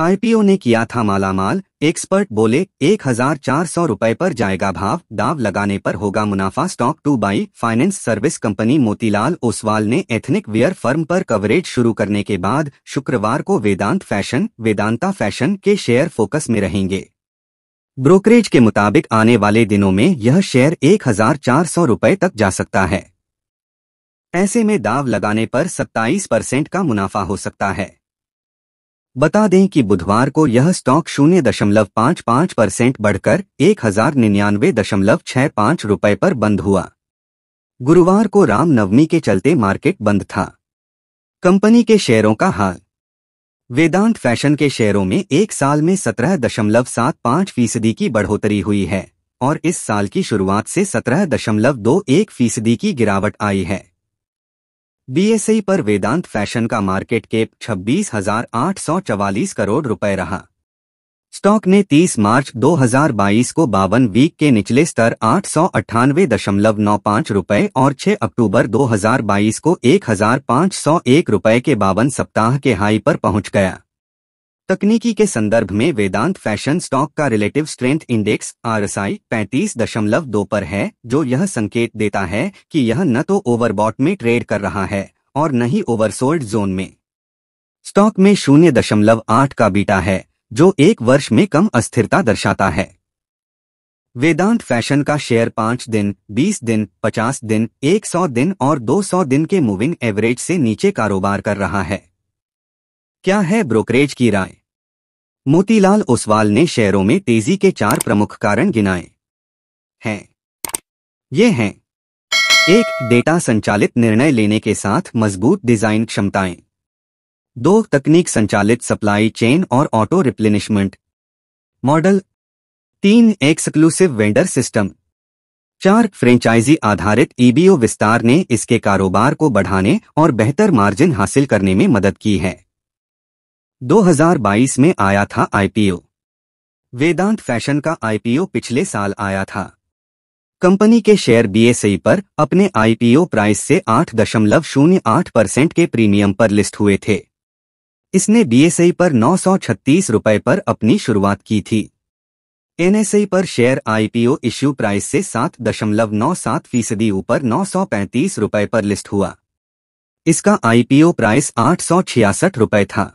IPO ने किया था मालामाल एक्सपर्ट बोले एक हजार चार सौ रुपए पर जाएगा भाव दाव लगाने पर होगा मुनाफा stock to buy finance service company Motilal Oswal ने एथनिक वियर फर्म पर कवरेज शुरू करने के बाद शुक्रवार को वेदांत फैशन वेदांता फैशन के शेयर फोकस में रहेंगे ब्रोकरेज के मुताबिक आने वाले दिनों में यह शेयर एक हजार चार सौ तक जा सकता है ऐसे में दाव लगाने पर सत्ताईस परसेंट का मुनाफा हो सकता है बता दें कि बुधवार को यह स्टॉक शून्य दशमलव पाँच पाँच परसेंट बढ़कर एक हजार निन्यानवे दशमलव छः पाँच रुपये पर बंद हुआ गुरुवार को रामनवमी के चलते मार्केट बंद था कंपनी के शेयरों का हाल वेदांत फैशन के शेयरों में एक साल में सत्रह दशमलव सात पाँच फीसदी की बढ़ोतरी हुई है और इस साल की शुरुआत से सत्रह दशमलव दो एक फीसदी की गिरावट आई है बीएसई पर वेदांत फैशन का मार्केट केप छब्बीस करोड़ रुपए रहा स्टॉक ने 30 मार्च 2022 को बावन वीक के निचले स्तर आठ सौ रुपए और 6 अक्टूबर 2022 को एक हजार रुपए के बावन सप्ताह के हाई पर पहुंच गया तकनीकी के संदर्भ में वेदांत फैशन स्टॉक का relative strength index R S I पैंतीस दशमलव दो पर है जो यह संकेत देता है कि यह न तो ओवरबॉट में ट्रेड कर रहा है और न ही ओवरसोल्ड जोन में स्टॉक में शून्य दशमलव आठ का बीटा है जो एक वर्ष में कम अस्थिरता दर्शाता है वेदांत फैशन का शेयर पांच दिन बीस दिन पचास दिन एक सौ दिन और दो सौ दिन के मूविंग एवरेज से नीचे कारोबार कर रहा है क्या है ब्रोकरेज की राय मोतीलाल ओसवाल ने शेयरों में तेजी के चार प्रमुख कारण गिनाए हैं ये हैं एक डेटा संचालित निर्णय लेने के साथ मजबूत डिजाइन क्षमताएं दो तकनीक संचालित सप्लाई चेन और ऑटो रिप्लेनिशमेंट मॉडल तीन एक्सक्लूसिव वेंडर सिस्टम चार फ्रेंचाइजी आधारित ईबीओ विस्तार ने इसके कारोबार को बढ़ाने और बेहतर मार्जिन हासिल करने में मदद की है 2022 में आया था आईपीओ वेदांत फैशन का आईपीओ पिछले साल आया था कंपनी के शेयर बीएसई पर अपने आईपीओ प्राइस से 8.08 परसेंट के प्रीमियम पर लिस्ट हुए थे इसने बीएसई पर नौ रुपए पर अपनी शुरुआत की थी एनएसई पर शेयर आईपीओ इश्यू प्राइस से 7.97 फीसदी ऊपर नौ रुपए पर लिस्ट हुआ इसका आईपीओ प्राइस आठ रुपए था